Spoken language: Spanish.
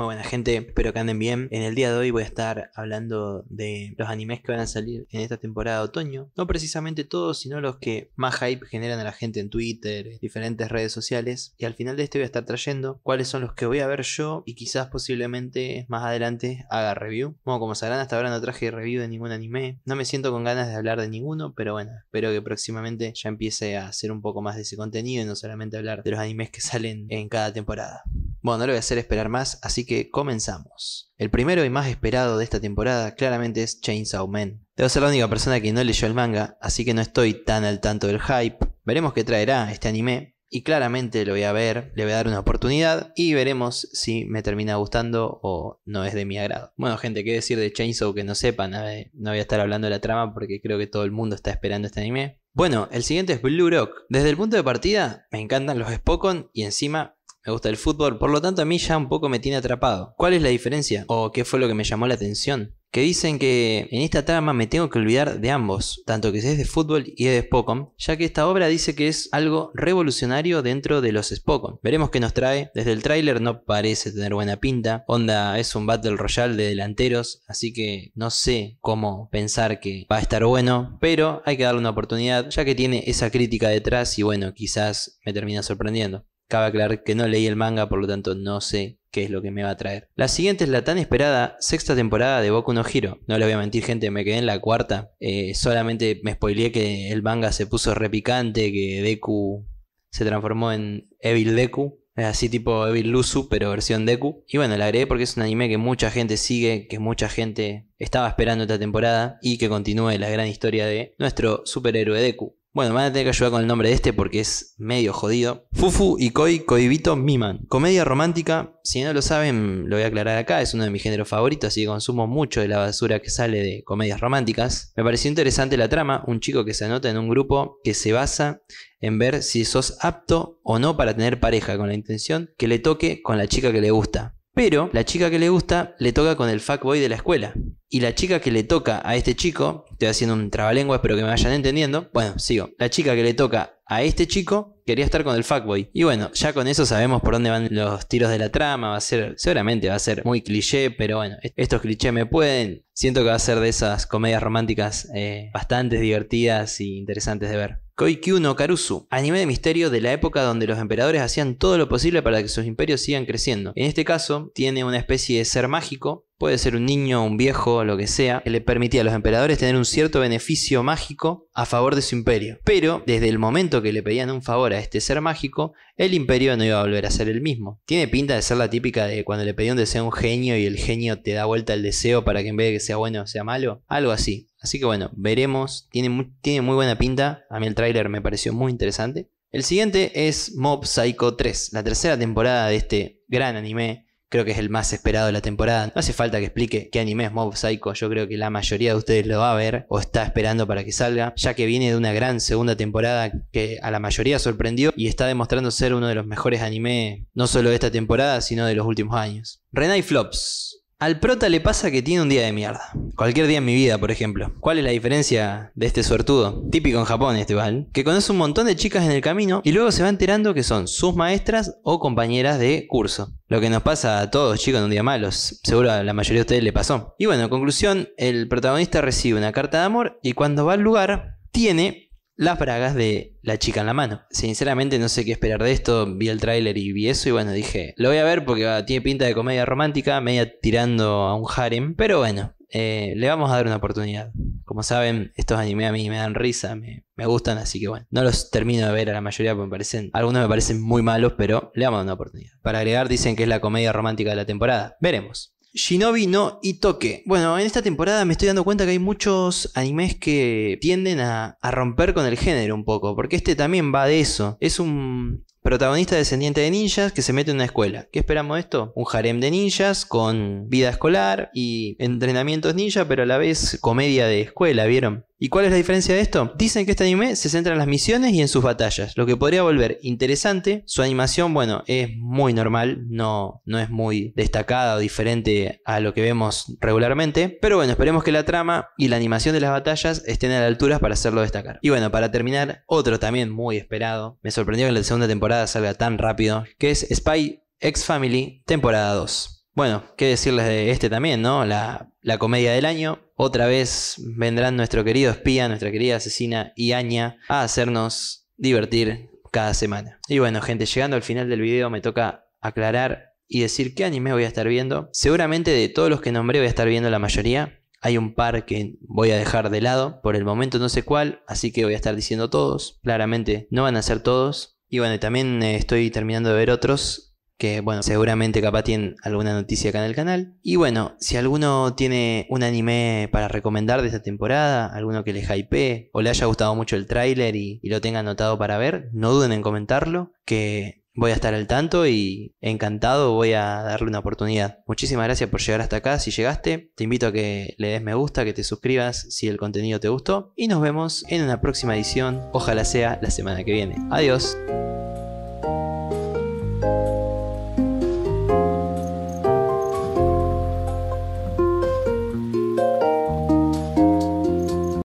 Muy buena gente, espero que anden bien. En el día de hoy voy a estar hablando de los animes que van a salir en esta temporada de otoño. No precisamente todos, sino los que más hype generan a la gente en Twitter, en diferentes redes sociales. Y al final de este voy a estar trayendo cuáles son los que voy a ver yo y quizás posiblemente más adelante haga review. Bueno, como sabrán, hasta ahora no traje review de ningún anime. No me siento con ganas de hablar de ninguno, pero bueno, espero que próximamente ya empiece a hacer un poco más de ese contenido y no solamente hablar de los animes que salen en cada temporada. Bueno, no lo voy a hacer esperar más, así que comenzamos. El primero y más esperado de esta temporada claramente es Chainsaw Man. Debo ser la única persona que no leyó el manga, así que no estoy tan al tanto del hype. Veremos qué traerá este anime, y claramente lo voy a ver, le voy a dar una oportunidad y veremos si me termina gustando o no es de mi agrado. Bueno, gente, qué decir de Chainsaw que no sepan, no voy a estar hablando de la trama porque creo que todo el mundo está esperando este anime. Bueno, el siguiente es Blue Rock. Desde el punto de partida, me encantan los Spokon y encima me gusta el fútbol, por lo tanto a mí ya un poco me tiene atrapado. ¿Cuál es la diferencia? ¿O qué fue lo que me llamó la atención? Que dicen que en esta trama me tengo que olvidar de ambos, tanto que es de fútbol y es de Spockon. ya que esta obra dice que es algo revolucionario dentro de los spokon Veremos qué nos trae, desde el tráiler no parece tener buena pinta, Onda es un Battle Royale de delanteros, así que no sé cómo pensar que va a estar bueno, pero hay que darle una oportunidad, ya que tiene esa crítica detrás y bueno, quizás me termina sorprendiendo. Cabe aclarar que no leí el manga, por lo tanto no sé qué es lo que me va a traer. La siguiente es la tan esperada sexta temporada de Boku no Hiro. No les voy a mentir, gente, me quedé en la cuarta. Eh, solamente me spoileé que el manga se puso repicante, que Deku se transformó en Evil Deku. Es así tipo Evil Luzu, pero versión Deku. Y bueno, la agregué porque es un anime que mucha gente sigue, que mucha gente estaba esperando esta temporada y que continúe la gran historia de nuestro superhéroe Deku. Bueno, me van a tener que ayudar con el nombre de este porque es medio jodido. Fufu y Koi Koibito Miman. Comedia romántica, si no lo saben, lo voy a aclarar acá, es uno de mis géneros favoritos, así que consumo mucho de la basura que sale de comedias románticas. Me pareció interesante la trama, un chico que se anota en un grupo que se basa en ver si sos apto o no para tener pareja, con la intención que le toque con la chica que le gusta. Pero la chica que le gusta le toca con el fuckboy de la escuela. Y la chica que le toca a este chico, estoy haciendo un trabalengua, espero que me vayan entendiendo. Bueno, sigo. La chica que le toca a este chico quería estar con el fuckboy. Y bueno, ya con eso sabemos por dónde van los tiros de la trama. Va a ser, seguramente va a ser muy cliché, pero bueno, estos clichés me pueden. Siento que va a ser de esas comedias románticas eh, bastante divertidas y e interesantes de ver. Koikyu no Karusu, anime de misterio de la época donde los emperadores hacían todo lo posible para que sus imperios sigan creciendo. En este caso, tiene una especie de ser mágico puede ser un niño, un viejo, lo que sea, que le permitía a los emperadores tener un cierto beneficio mágico a favor de su imperio. Pero desde el momento que le pedían un favor a este ser mágico, el imperio no iba a volver a ser el mismo. Tiene pinta de ser la típica de cuando le pedía un deseo a un genio y el genio te da vuelta el deseo para que en vez de que sea bueno sea malo, algo así. Así que bueno, veremos, tiene muy, tiene muy buena pinta, a mí el tráiler me pareció muy interesante. El siguiente es Mob Psycho 3, la tercera temporada de este gran anime creo que es el más esperado de la temporada. No hace falta que explique qué anime es Mob Psycho, yo creo que la mayoría de ustedes lo va a ver o está esperando para que salga, ya que viene de una gran segunda temporada que a la mayoría sorprendió y está demostrando ser uno de los mejores anime no solo de esta temporada, sino de los últimos años. Renai Flops. Al prota le pasa que tiene un día de mierda. Cualquier día en mi vida, por ejemplo. ¿Cuál es la diferencia de este suertudo? Típico en Japón este Val. Que conoce un montón de chicas en el camino y luego se va enterando que son sus maestras o compañeras de curso. Lo que nos pasa a todos, chicos, en un día malos. Seguro a la mayoría de ustedes le pasó. Y bueno, en conclusión, el protagonista recibe una carta de amor y cuando va al lugar, tiene las bragas de la chica en la mano. Sinceramente no sé qué esperar de esto, vi el tráiler y vi eso y bueno, dije, lo voy a ver porque tiene pinta de comedia romántica, media tirando a un harem, pero bueno, eh, le vamos a dar una oportunidad. Como saben, estos anime a mí me dan risa, me, me, gustan, así que bueno, no los termino de ver a la mayoría porque me parecen, algunos me parecen muy malos, pero le vamos a dar una oportunidad. Para agregar, dicen que es la comedia romántica de la temporada. Veremos. Shinobi no Itoke. Bueno, en esta temporada me estoy dando cuenta que hay muchos animes que tienden a, romper con el género un poco, porque este también va de eso. Es un protagonista descendiente de ninjas que se mete en una escuela. ¿Qué esperamos de esto? Un harem de ninjas con vida escolar y entrenamientos ninja, pero a la vez comedia de escuela, ¿vieron? ¿Y cuál es la diferencia de esto? Dicen que este anime se centra en las misiones y en sus batallas, lo que podría volver interesante. Su animación, bueno, es muy normal, no, no es muy destacada o diferente a lo que vemos regularmente. Pero bueno, esperemos que la trama y la animación de las batallas estén a la altura para hacerlo destacar. Y bueno, para terminar, otro también muy esperado. Me sorprendió que la segunda temporada salga tan rápido, que es Spy X Family, temporada 2. Bueno, qué decirles de este también, ¿no? La, comedia del año. Otra vez vendrán nuestro querido espía, nuestra querida asesina y Aña a hacernos divertir cada semana. Y bueno, gente, llegando al final del video me toca aclarar y decir qué anime voy a estar viendo. Seguramente de todos los que nombré voy a estar viendo la mayoría. Hay un par que voy a dejar de lado, por el momento no sé cuál, así que voy a estar diciendo todos. Claramente no van a ser todos. Y bueno, también eh, estoy terminando de ver otros que bueno, seguramente capaz tienen alguna noticia acá en el canal. Y bueno, si alguno tiene un anime para recomendar de esta temporada, alguno que le hype o le haya gustado mucho el tráiler y, lo tenga anotado para ver, no duden en comentarlo, que voy a estar al tanto y encantado voy a darle una oportunidad. Muchísimas gracias por llegar hasta acá, si llegaste, te invito a que le des me gusta, que te suscribas si el contenido te gustó y nos vemos en una próxima edición, ojalá sea la semana que viene. Adiós.